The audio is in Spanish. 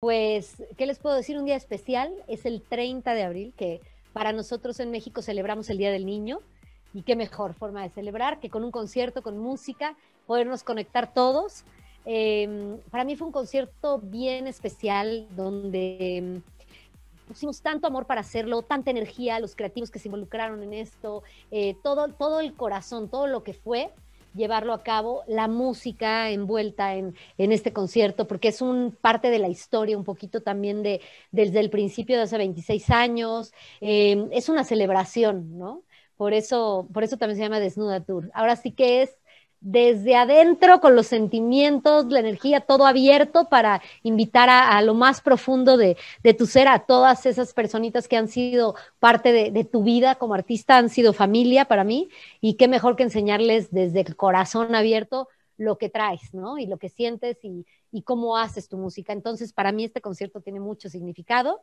Pues, ¿qué les puedo decir? Un día especial es el 30 de abril, que para nosotros en México celebramos el Día del Niño. Y qué mejor forma de celebrar que con un concierto, con música, podernos conectar todos. Em, para mí fue un concierto bien especial donde em, pusimos tanto amor para hacerlo, tanta energía, los creativos que se involucraron en esto, eh, todo, todo el corazón, todo lo que fue llevarlo a cabo, la música envuelta en, en este concierto, porque es un parte de la historia un poquito también de, desde el principio de hace 26 años, em, es una celebración, ¿no? Por eso, por eso también se llama Desnuda Tour. Ahora sí que es desde adentro, con los sentimientos, la energía, todo abierto para invitar a, lo más profundo de, tu ser, a todas esas personitas que han sido parte de, tu vida como artista, han sido familia para mí, y qué mejor que enseñarles desde el corazón abierto lo que traes, ¿no? Y lo que sientes y cómo haces tu música. Entonces, para mí este concierto tiene mucho significado.